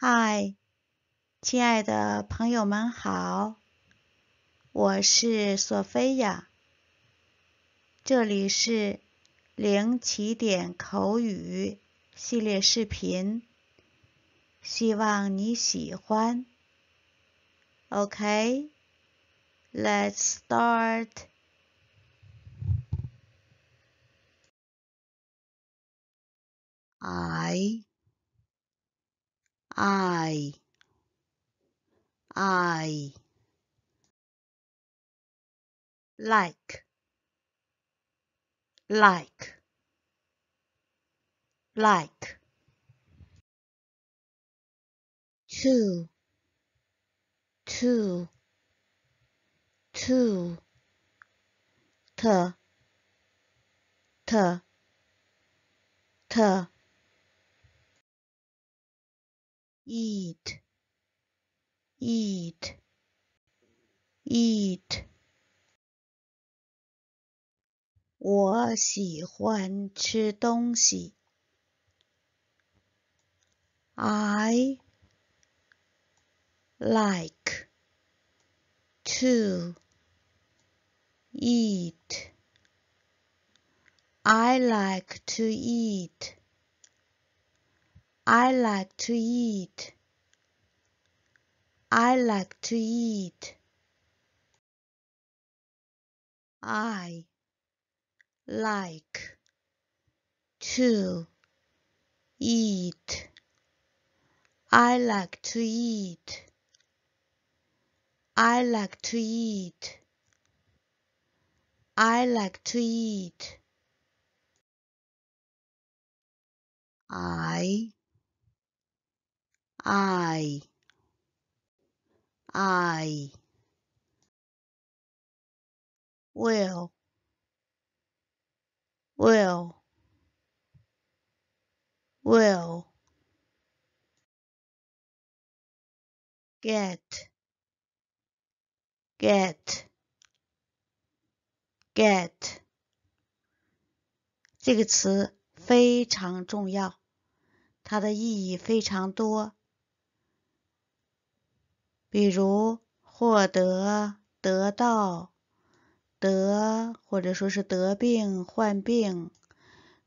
嗨，亲爱的朋友们好，我是索菲亚，这里是零起点口语系列视频，希望你喜欢。o k l e t s start。I I I like like like two two two t t t eat, eat, eat. I like to eat. I like to eat. I like to eat. I like to eat. I like to eat. I like to eat. I like to eat. I like to eat. I I I will will will get get get 这个词非常重要，它的意义非常多。比如获得、得到、得，或者说是得病、患病，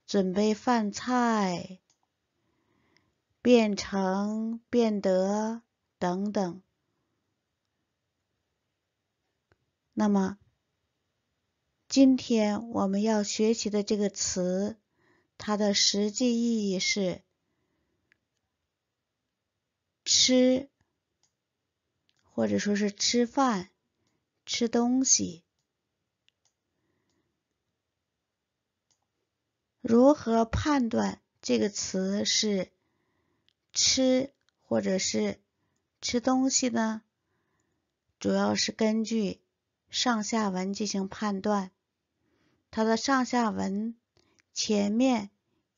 准备饭菜、变成、变得等等。那么，今天我们要学习的这个词，它的实际意义是吃。或者说是吃饭、吃东西，如何判断这个词是吃或者是吃东西呢？主要是根据上下文进行判断。它的上下文前面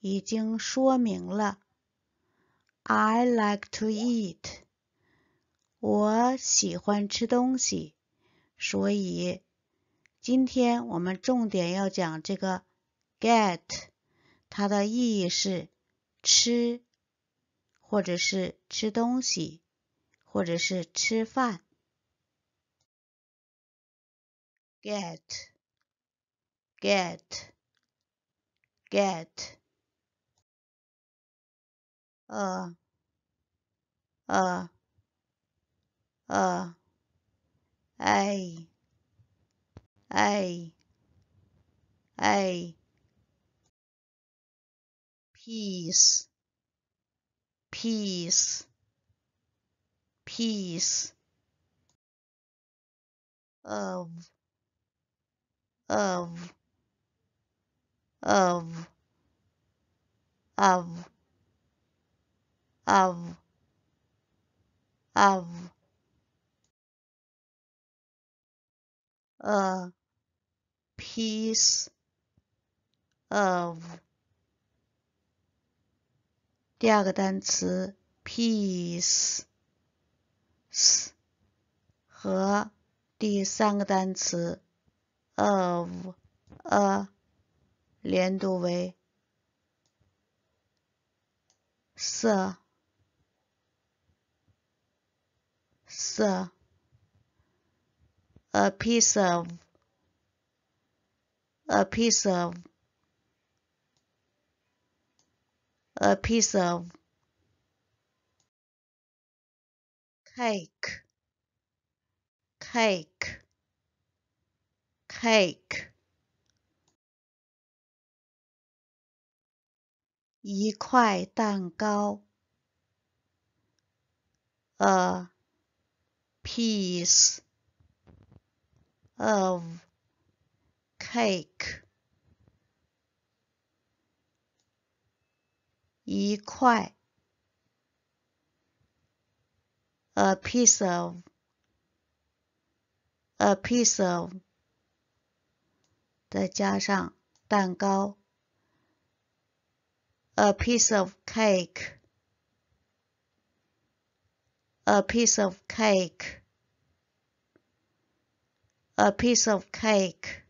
已经说明了，I like to eat。我喜欢吃东西，所以今天我们重点要讲这个 get，它的意义是吃，或者是吃东西，或者是吃饭。get get get，呃呃。a a a a peace peace peace of of of of of of a piece of 第二个单词 piece 和第三个单词 of a 连读为 s r s r a piece of a piece of a piece of cake cake cake a piece of cake 一块 a piece of a piece of 再加上蛋糕 a piece of cake a piece of cake a piece of cake.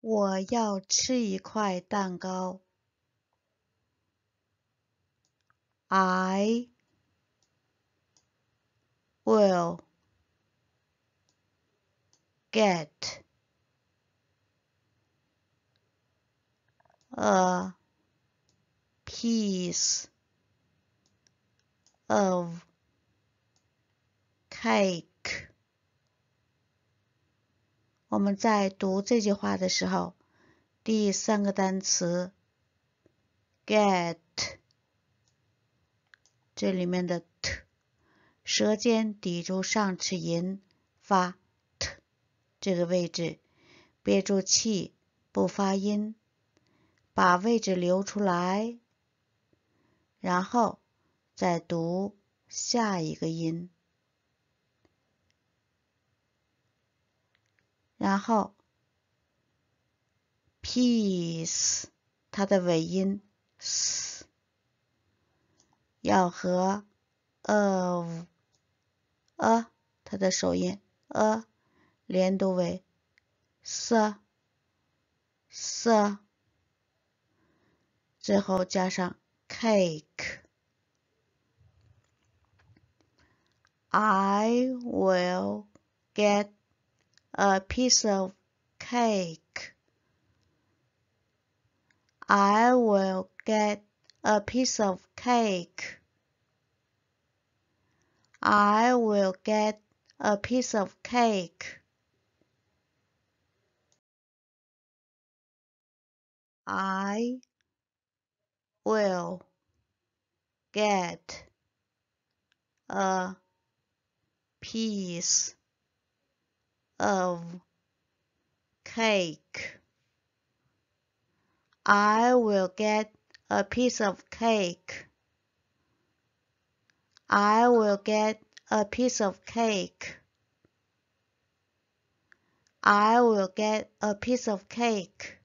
我要吃一块蛋糕。I will get a piece of Take，我们在读这句话的时候，第三个单词 get，这里面的 t，舌尖抵住上齿龈，发 t 这个位置，憋住气不发音，把位置留出来，然后再读下一个音。然后，peace 它的尾音 s 要和 of a 它的首音 a 连读为 s s，最后加上 cake。I will get. a piece of cake. I will get a piece of cake. I will get a piece of cake. I will get a piece of cake. I will get a piece of cake. I will get a piece of cake. I will get a piece of cake.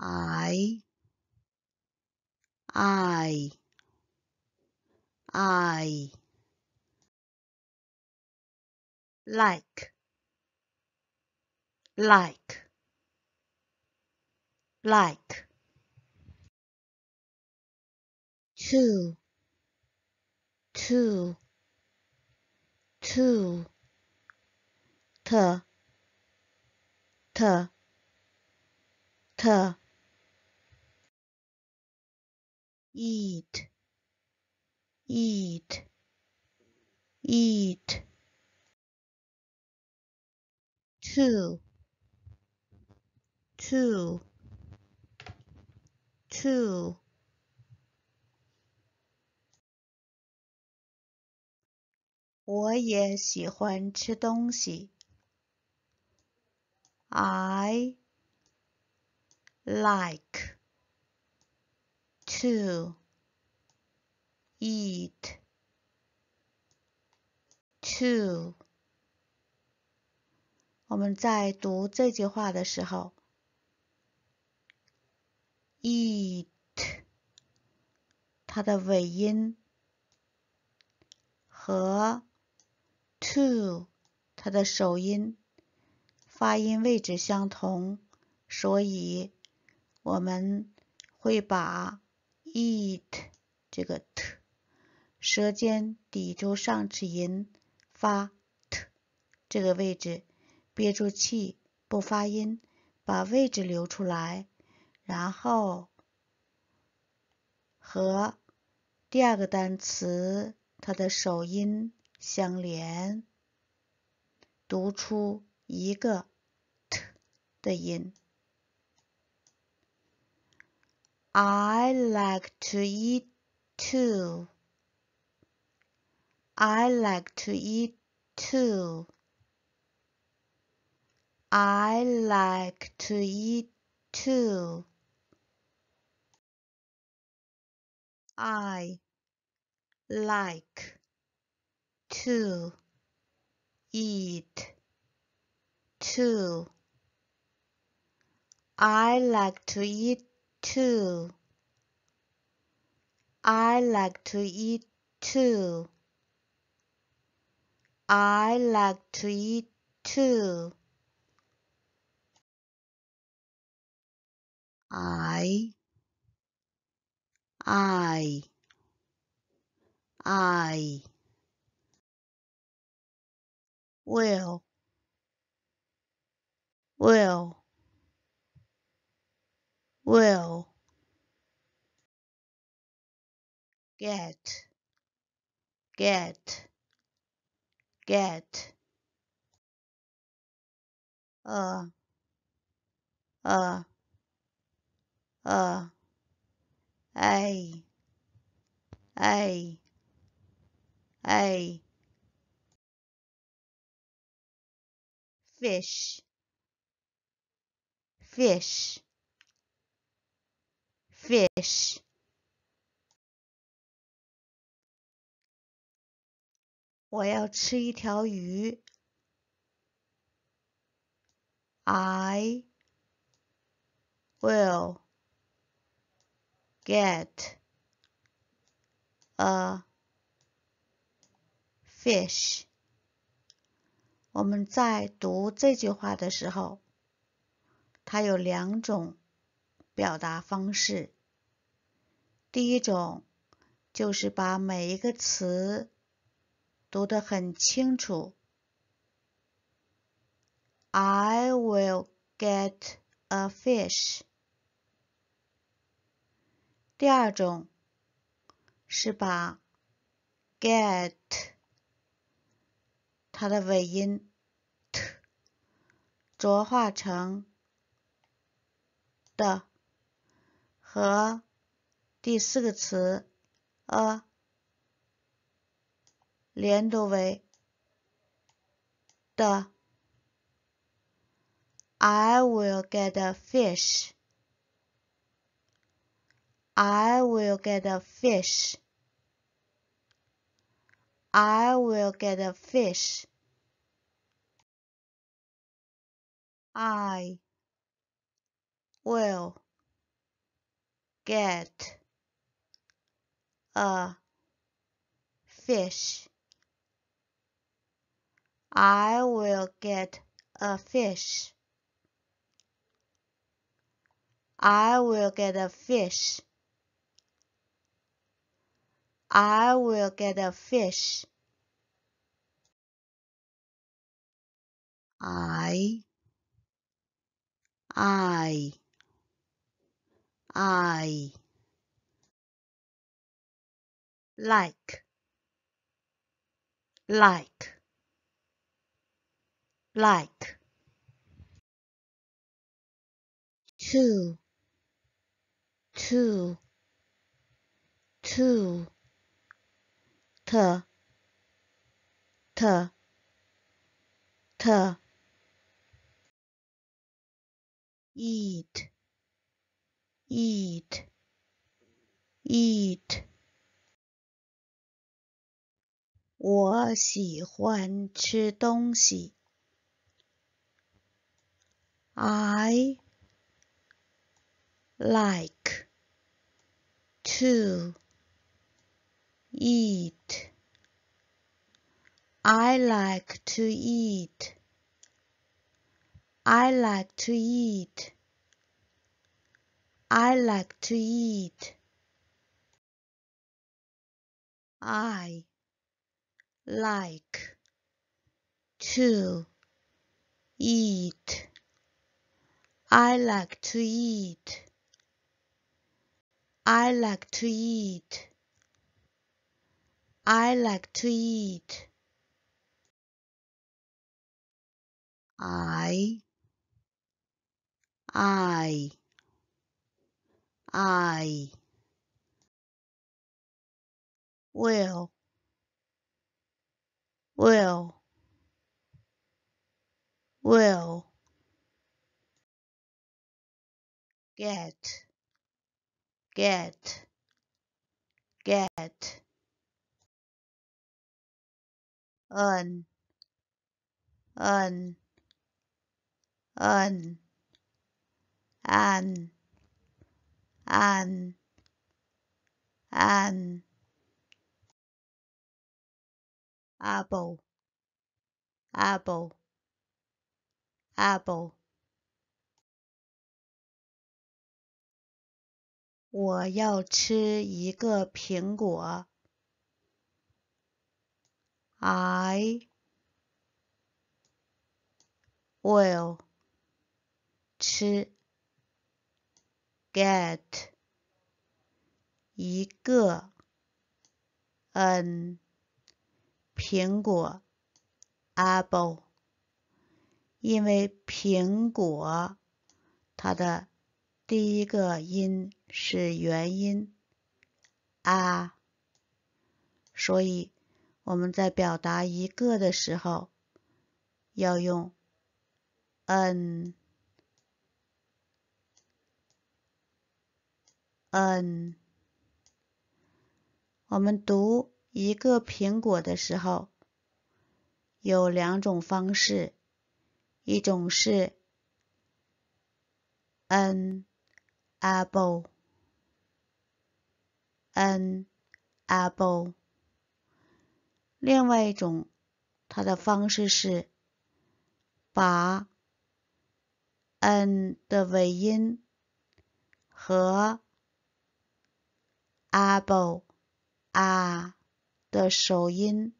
I I I like like like two two two t t t eat eat eat two two two 我也喜欢吃东西。I like to eat to 我们在读这句话的时候 e a t 它的尾音和 to 它的首音发音位置相同，所以我们会把 e a t 这个 t 舌尖抵住上齿龈，发 t 这个位置。憋住气，不发音，把位置留出来，然后和第二个单词它的首音相连，读出一个 t 的音。I like to eat too. I like to eat too. I like to eat too. I like to eat too. I like to eat too. I like to eat too. I like to eat too. I I I will will will get get get a uh, a uh a a a a fish fish fish I will get a fish。我们在读这句话的时候，它有两种表达方式。第一种就是把每一个词读得很清楚。I will get a fish。第二种是把 get 它的尾音 t 浊化成的和第四个词 a 连读为的。I will get a fish。I will get a fish. I will get a fish. I will get a fish. I will get a fish. I will get a fish. I will get a fish. I I I like like like two two two t t t eat eat eat 我喜欢吃东西。I like to eat. I like to eat. I like to eat. I like to eat. I like to eat. I like to eat. I like to eat. I like to eat. I I I will will will get get get 摁摁摁摁摁摁！Apple Apple Apple！我要吃一个苹果。I will get 一个 an 苹果 apple，因为苹果它的第一个音是元音 a，所以。我们在表达一个的时候，要用 an。an。我们读一个苹果的时候，有两种方式，一种是 an apple，an apple。另外一种，它的方式是把 n 的尾音和 able 的首音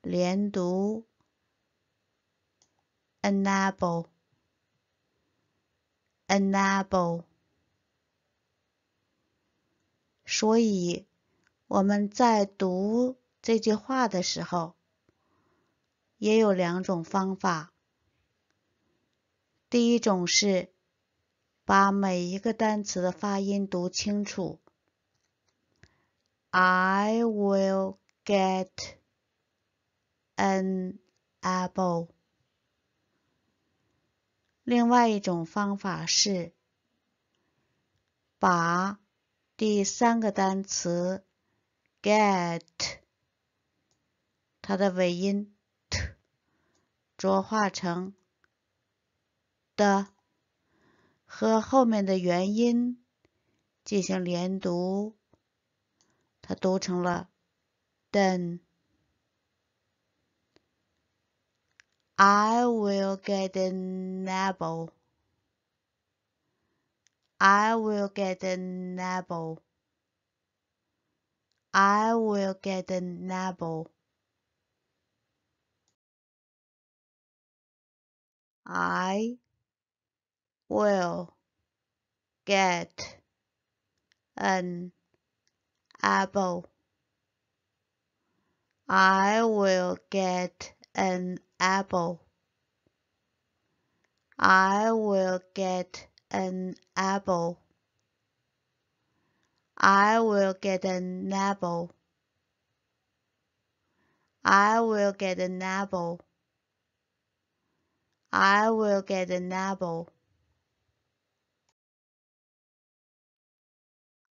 连读，enable，enable。所以我们在读。这句话的时候，也有两种方法。第一种是把每一个单词的发音读清楚。I will get an apple。另外一种方法是把第三个单词 get。它的尾音 t 浊化成 d，和后面的元音进行连读，它读成了 den。I will get an apple。I will get an apple。I will get an apple。I will get an apple. I will get an apple. I will get an apple. I will get an apple. I will get an apple. I will get a apple.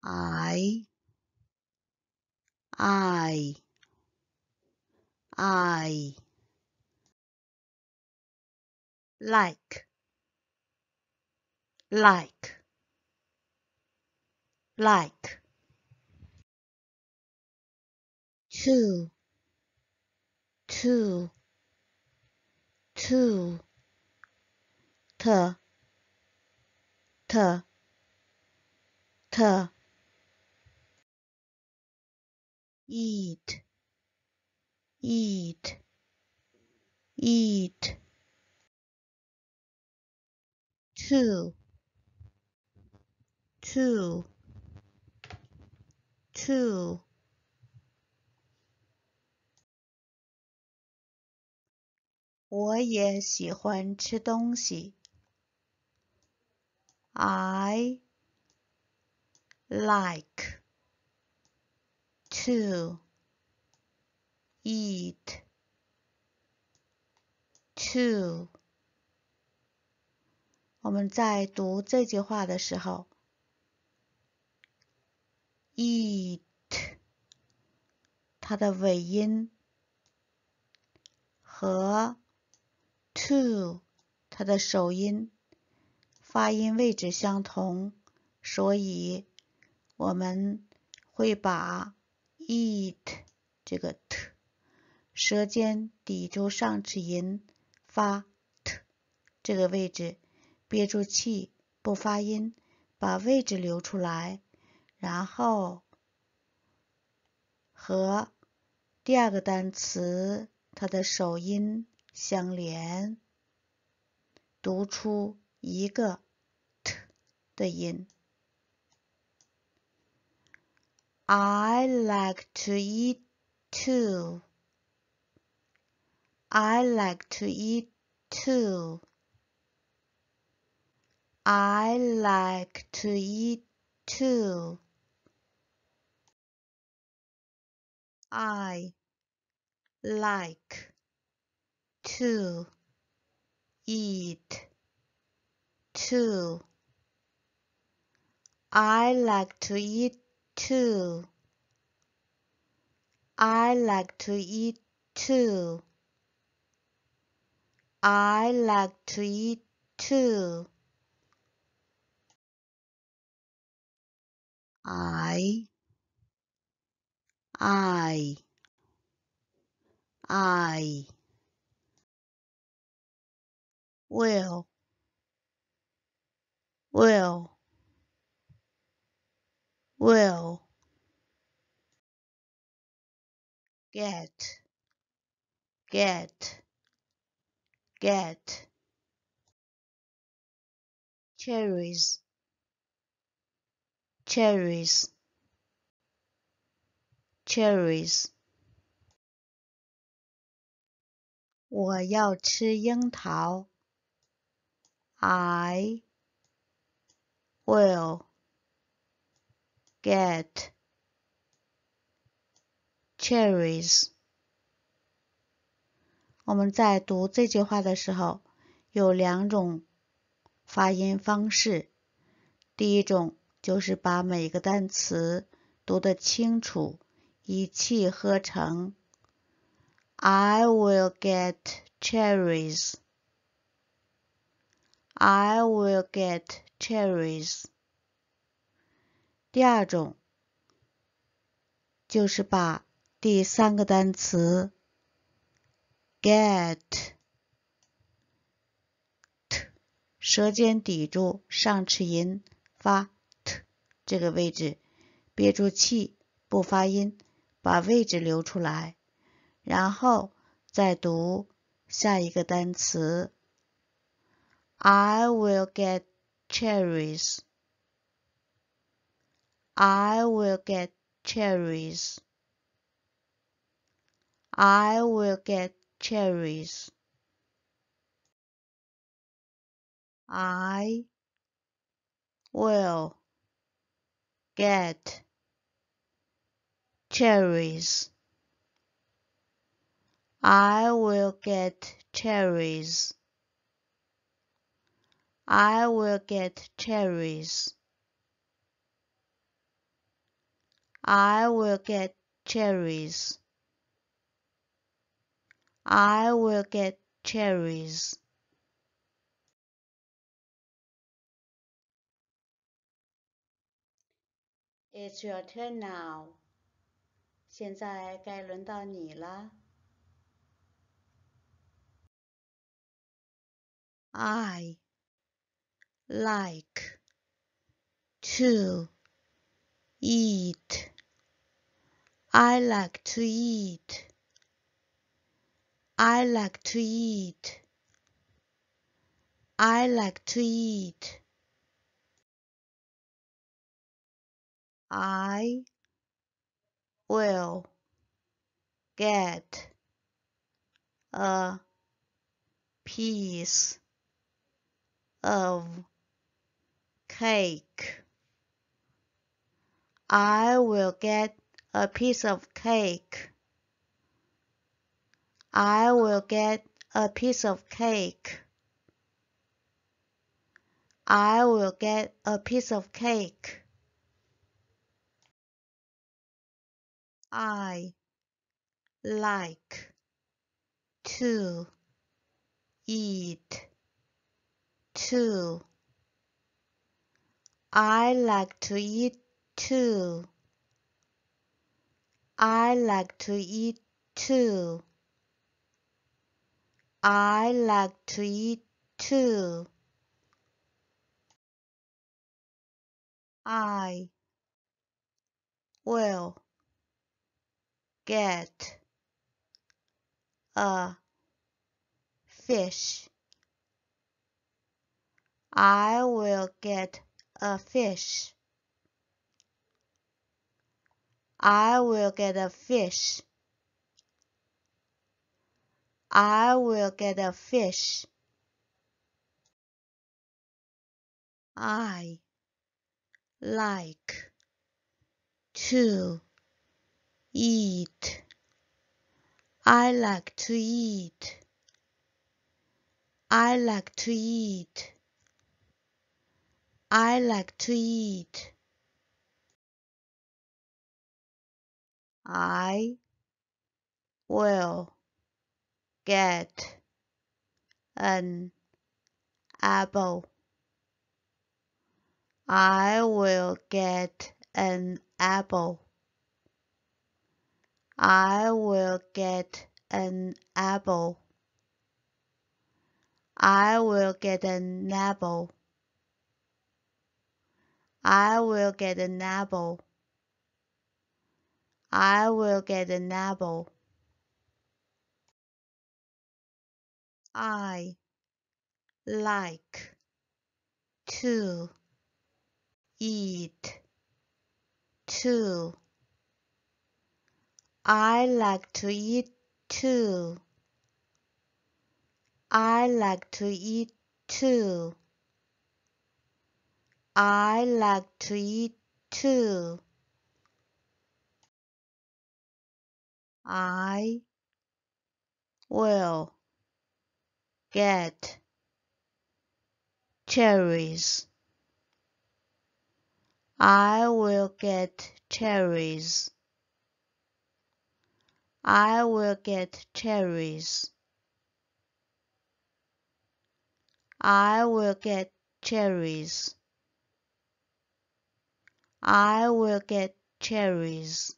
I I I like like like two two two 特特特！eat eat eat。two two two。我也喜欢吃东西。I like to eat to 我们在读这句话的时候，eat 它的尾音和 to 它的首音。发音位置相同，所以我们会把 eat 这个 t 舌尖抵住上齿龈发 t 这个位置，憋住气不发音，把位置留出来，然后和第二个单词它的首音相连，读出一个。I like to eat too. I like to eat too. I like to eat too. I like to eat too. I like to eat too. I like to eat too. I like to eat too. I I I will will will get get get cherries cherries cherries I will Get cherries。我们在读这句话的时候有两种发音方式。第一种就是把每个单词读的清楚，一气呵成。I will get cherries. I will get cherries. 第二种，就是把第三个单词 get，舌尖抵住上齿龈，发 t 这个位置，憋住气不发音，把位置留出来，然后再读下一个单词。I will get cherries。I will get cherries. I will get cherries. I will get cherries. I will get cherries. I will get cherries. I will get cherries. I will get cherries. It's your turn now. 现在该轮到你了。I like to eat. I like to eat. I like to eat. I like to eat. I will get a piece of cake. I will get a piece of cake. I will get a piece of cake. I will get a piece of cake. I like to eat too. I like to eat too. I like to eat too. I like to eat too. I will get a fish. I will get a fish. I will get a fish. I will get a fish. I like to eat. I like to eat. I like to eat. I like to eat. I will get an apple. I will get an apple. I will get an apple. I will get an apple. I will get an apple. I will get an apple. I like to eat too. I like to eat too. I like to eat too. I like to eat too. I will get cherries. I will get cherries. I will get cherries. I will get cherries. I will get cherries.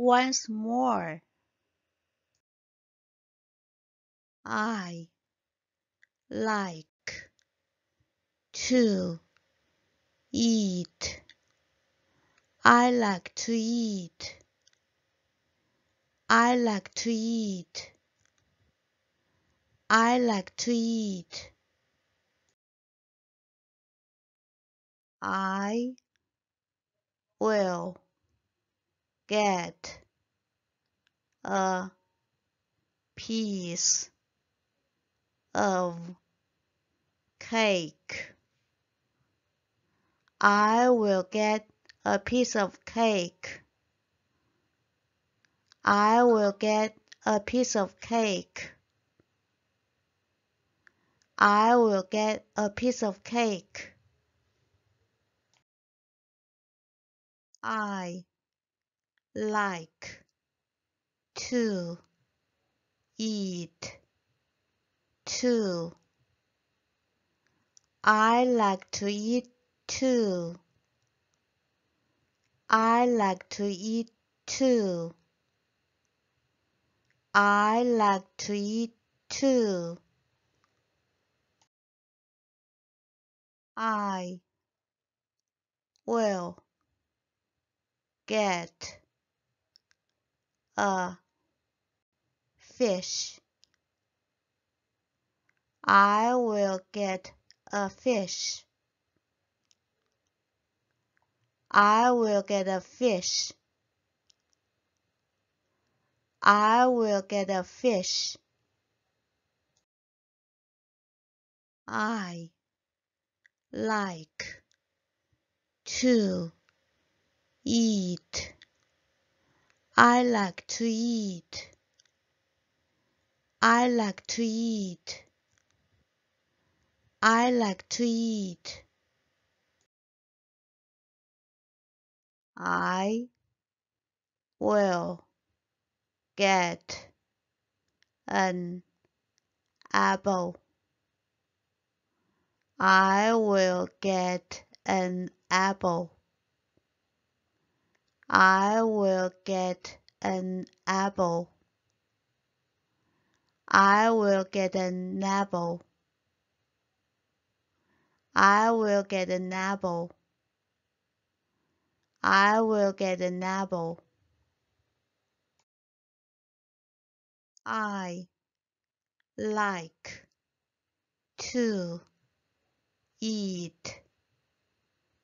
once more. I like to eat. I like to eat. I like to eat. I like to eat. I will get a piece of cake. I will get a piece of cake. I will get a piece of cake. I will get a piece of cake. I like to eat too. I like to eat too. I like to eat too. I like to eat too. I will get a fish. I will get a fish. I will get a fish. I will get a fish. I like to eat I like to eat. I like to eat. I like to eat. I will get an apple. I will get an apple. I will get an apple. I will get an apple. I will get an apple. I will get an apple. I like to eat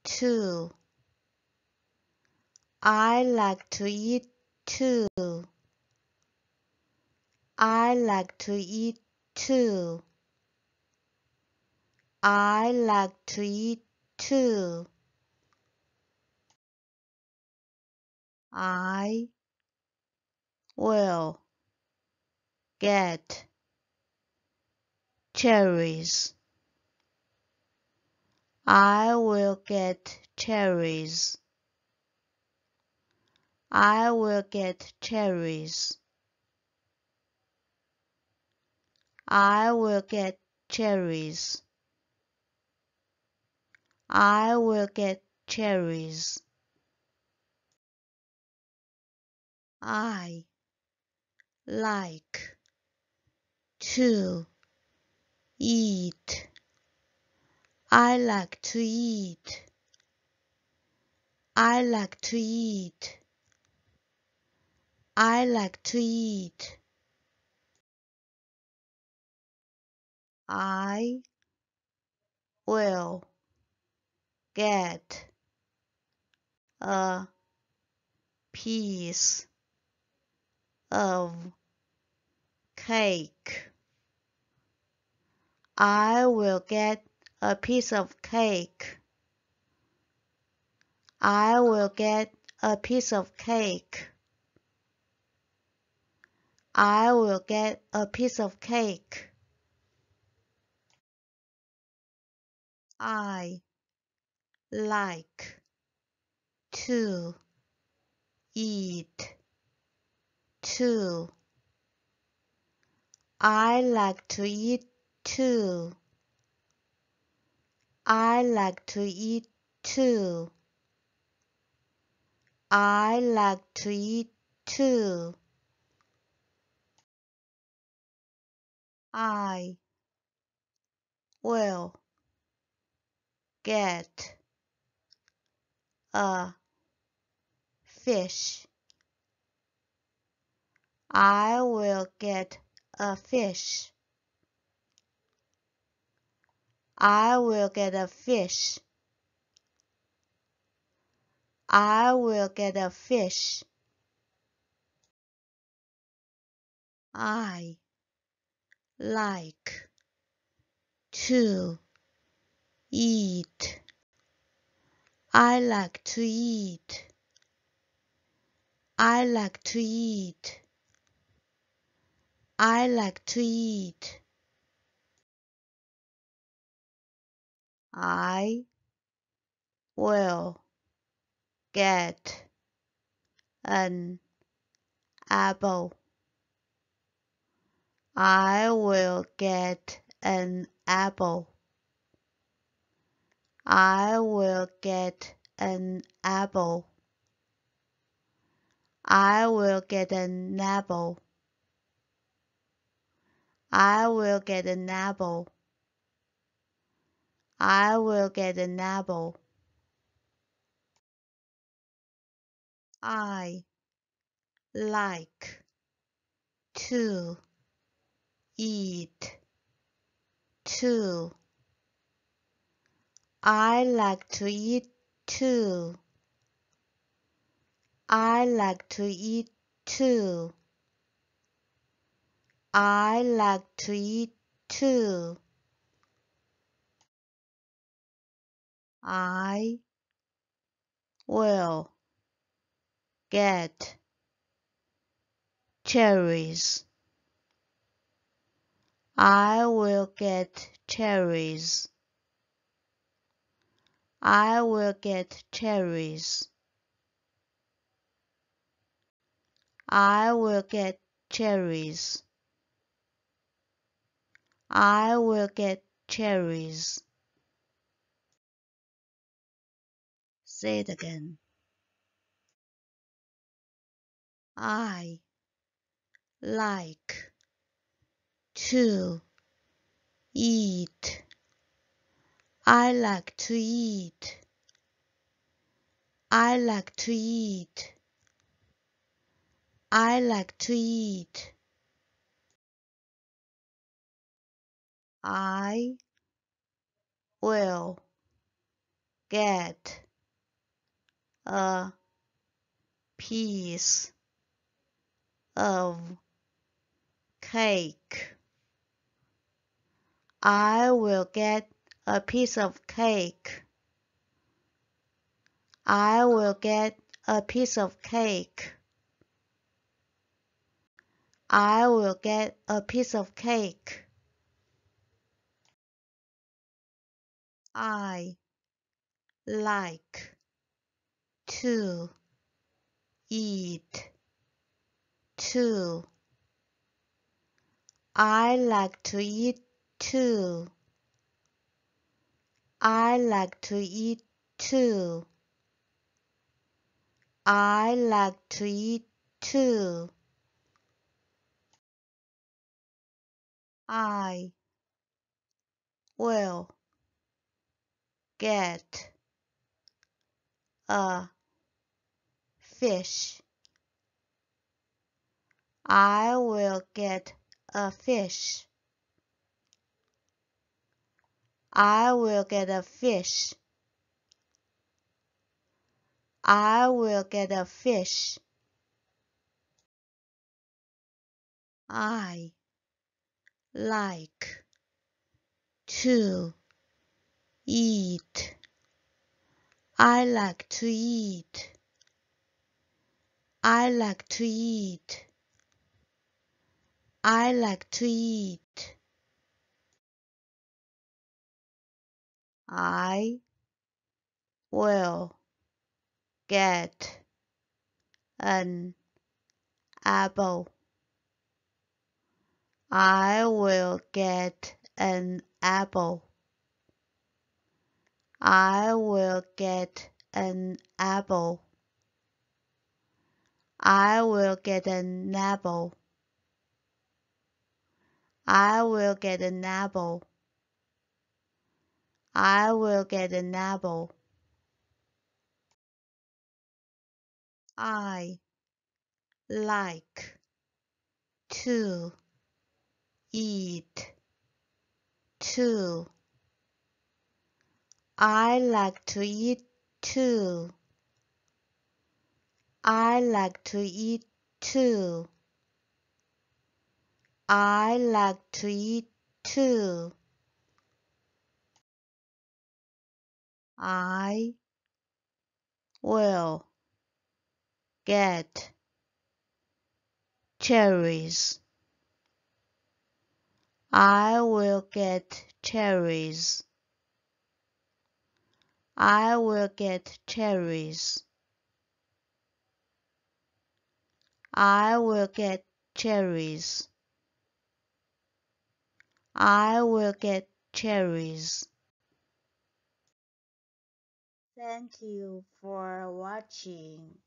to I like to eat too. I like to eat too. I like to eat too. I will get cherries. I will get cherries. I will get cherries. I will get cherries. I will get cherries. I like to eat. I like to eat. I like to eat. I like to eat. I will get a piece of cake. I will get a piece of cake. I will get a piece of cake. I will get a piece of cake. I like to eat too. I like to eat too. I like to eat too. I like to eat too. I will get a fish. I will get a fish. I will get a fish. I will get a fish. I like to eat. I like to eat. I like to eat. I like to eat. I will get an apple. I will get an apple. I will get an apple. I will get an apple. I will get an apple. I will get an apple. I like to eat too. I like to eat too. I like to eat too. I like to eat too. I will get cherries. I will get cherries. I will get cherries. I will get cherries. I will get cherries. Say it again. I like to eat. I like to eat. I like to eat. I like to eat. I will get a piece of cake. I will get a piece of cake. I will get a piece of cake. I will get a piece of cake. I like to eat too. I like to eat too. I like to eat too. I like to eat too. I will get a fish. I will get a fish. I will get a fish. I will get a fish. I like to eat. I like to eat. I like to eat. I like to eat. I will get an apple. I will get an apple. I will get an apple. I will get an apple. I will get an apple. I will get an apple. I like to eat too. I like to eat too. I like to eat too. I like to eat too. I will get cherries. I will get cherries. I will get cherries. I will get cherries. I will get cherries. Thank you for watching.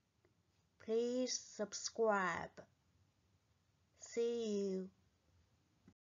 Please subscribe. See you.